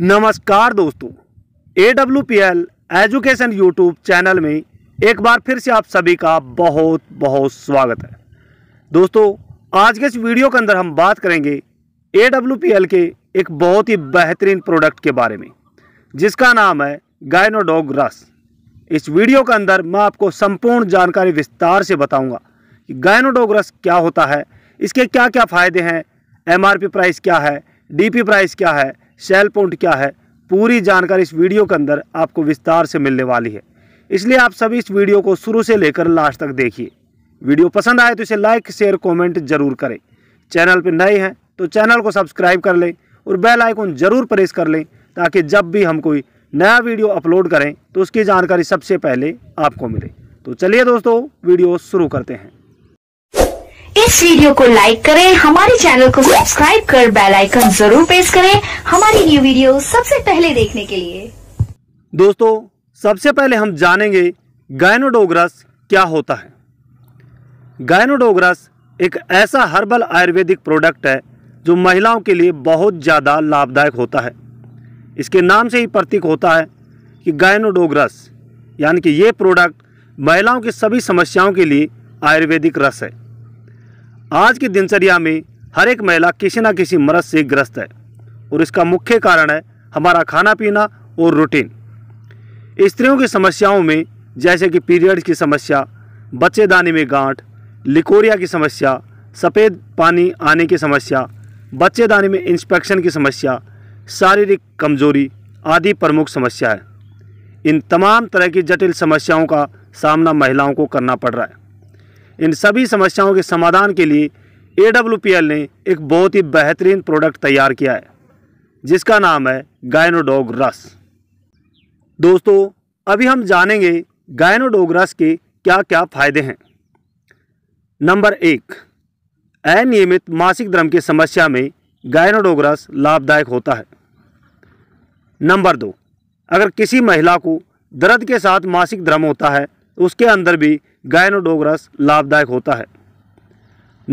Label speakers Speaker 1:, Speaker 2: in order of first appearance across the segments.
Speaker 1: नमस्कार दोस्तों A W P L education YouTube channel में एक बार फिर से आप सभी का बहुत बहुत स्वागत है दोस्तों आज के इस वीडियो के अंदर हम बात करेंगे ए डब्ल्यू पी एल के एक बहुत ही बेहतरीन प्रोडक्ट के बारे में जिसका नाम है गायनोडोग रस इस वीडियो के अंदर मैं आपको संपूर्ण जानकारी विस्तार से बताऊँगा कि गायनोडोग रस क्या होता है इसके क्या क्या फ़ायदे हैं एम प्राइस क्या है डी प्राइस क्या है सेल पॉइंट क्या है पूरी जानकारी इस वीडियो के अंदर आपको विस्तार से मिलने वाली है इसलिए आप सभी इस वीडियो को शुरू से लेकर लास्ट तक देखिए वीडियो पसंद आए तो इसे लाइक शेयर कमेंट जरूर करें चैनल पर नए हैं तो चैनल को सब्सक्राइब कर लें और बेल आइकॉन जरूर प्रेस कर लें ताकि जब भी हम कोई नया वीडियो अपलोड करें तो उसकी जानकारी सबसे पहले आपको मिले तो चलिए दोस्तों वीडियो शुरू करते हैं इस वीडियो को लाइक करें हमारे चैनल को सब्सक्राइब कर बेल आइकन जरूर प्रेस करें हमारी न्यू वीडियो सबसे पहले देखने के लिए दोस्तों सबसे पहले हम जानेंगे गायनोडोग्रस क्या होता है गायनोडोग्रस एक ऐसा हर्बल आयुर्वेदिक प्रोडक्ट है जो महिलाओं के लिए बहुत ज़्यादा लाभदायक होता है इसके नाम से ही प्रतीक होता है कि गायनोडोग्रस यानी कि ये प्रोडक्ट महिलाओं की सभी समस्याओं के लिए आयुर्वेदिक रस है आज की दिनचर्या में हर एक महिला किसी न किसी मरद से ग्रस्त है और इसका मुख्य कारण है हमारा खाना पीना और रूटीन स्त्रियों की समस्याओं में जैसे कि पीरियड्स की समस्या बच्चेदानी में गांठ लिकोरिया की समस्या सफ़ेद पानी आने की समस्या बच्चेदानी में इंस्पेक्शन की समस्या शारीरिक कमजोरी आदि प्रमुख समस्या है इन तमाम तरह की जटिल समस्याओं का सामना महिलाओं को करना पड़ रहा है इन सभी समस्याओं के समाधान के लिए ए ने एक बहुत ही बेहतरीन प्रोडक्ट तैयार किया है जिसका नाम है गायनोडोग रस दोस्तों अभी हम जानेंगे गायनोडोग रस के क्या क्या फ़ायदे हैं नंबर एक अनियमित मासिक धर्म की समस्या में गायनोडोग रस लाभदायक होता है नंबर दो अगर किसी महिला को दर्द के साथ मासिक धर्म होता है उसके अंदर भी गायनोडोग्रस लाभदायक होता है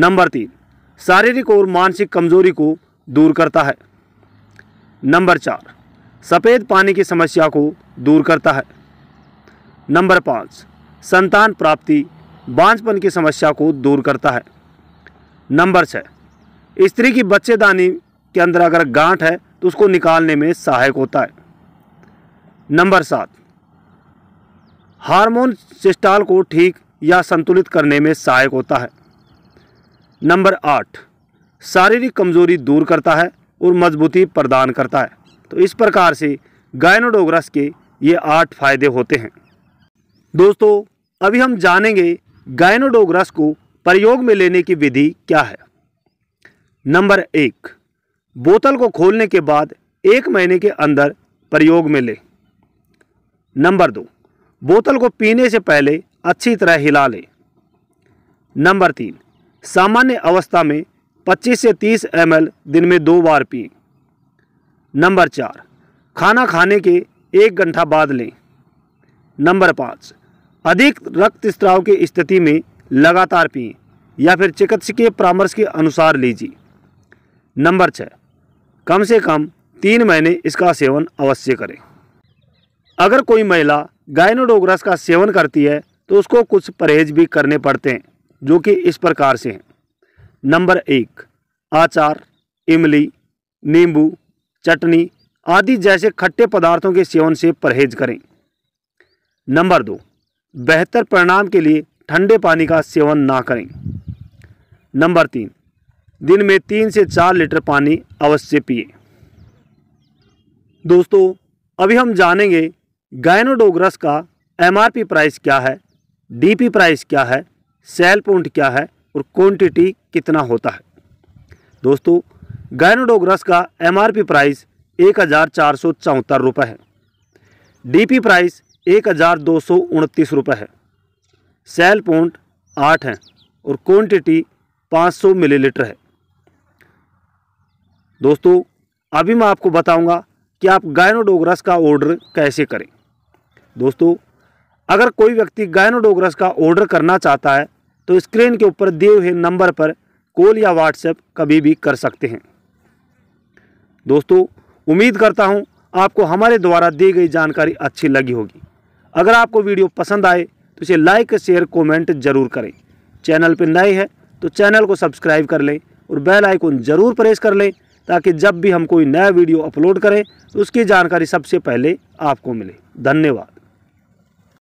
Speaker 1: नंबर तीन शारीरिक और मानसिक कमजोरी को दूर करता है नंबर चार सफ़ेद पानी की समस्या को दूर करता है नंबर पाँच संतान प्राप्ति बांझपन की समस्या को दूर करता है नंबर छः स्त्री की बच्चेदानी के अंदर अगर गांठ है तो उसको निकालने में सहायक होता है नंबर सात हार्मोन सिस्टाल को ठीक या संतुलित करने में सहायक होता है नंबर आठ शारीरिक कमजोरी दूर करता है और मजबूती प्रदान करता है तो इस प्रकार से गायनोडोग्रस के ये आठ फायदे होते हैं दोस्तों अभी हम जानेंगे गायनोडोग्रस को प्रयोग में लेने की विधि क्या है नंबर एक बोतल को खोलने के बाद एक महीने के अंदर प्रयोग में ले नंबर दो बोतल को पीने से पहले अच्छी तरह हिला लें नंबर तीन सामान्य अवस्था में 25 से 30 एम दिन में दो बार पिए नंबर चार खाना खाने के एक घंटा बाद लें नंबर पाँच अधिक रक्त स्त्राव की स्थिति में लगातार पिए या फिर चिकित्सकीय परामर्श के अनुसार लीजिए नंबर छः कम से कम तीन महीने इसका सेवन अवश्य करें अगर कोई महिला गायनोडोग्रास का सेवन करती है तो उसको कुछ परहेज भी करने पड़ते हैं जो कि इस प्रकार से हैं नंबर एक आचार इमली नींबू चटनी आदि जैसे खट्टे पदार्थों के सेवन से परहेज करें नंबर दो बेहतर परिणाम के लिए ठंडे पानी का सेवन ना करें नंबर तीन दिन में तीन से चार लीटर पानी अवश्य पिए दोस्तों अभी हम जानेंगे गायनोडोग्रस का एमआरपी प्राइस क्या है डीपी प्राइस क्या है सेल पॉइंट क्या है और क्वांटिटी कितना होता है दोस्तों गायनोडोग्रस का एमआरपी प्राइस एक हज़ार चार सौ चौहत्तर रुपये है डीपी प्राइस एक हज़ार दो सौ उनतीस रुपये है सेल पॉइंट आठ है और क्वांटिटी 500 मिलीलीटर है दोस्तों अभी मैं आपको बताऊंगा कि आप गायनोडोग्रस का ऑर्डर कैसे करें दोस्तों अगर कोई व्यक्ति गायनोडोग्रस का ऑर्डर करना चाहता है तो स्क्रीन के ऊपर दिए हुए नंबर पर कॉल या व्हाट्सएप कभी भी कर सकते हैं दोस्तों उम्मीद करता हूं आपको हमारे द्वारा दी गई जानकारी अच्छी लगी होगी अगर आपको वीडियो पसंद आए तो इसे लाइक शेयर कमेंट जरूर करें चैनल पर नए हैं तो चैनल को सब्सक्राइब कर लें और बेल आइकन ज़रूर प्रेस कर लें ताकि जब भी हम कोई नया वीडियो अपलोड करें तो उसकी जानकारी सबसे पहले आपको मिले धन्यवाद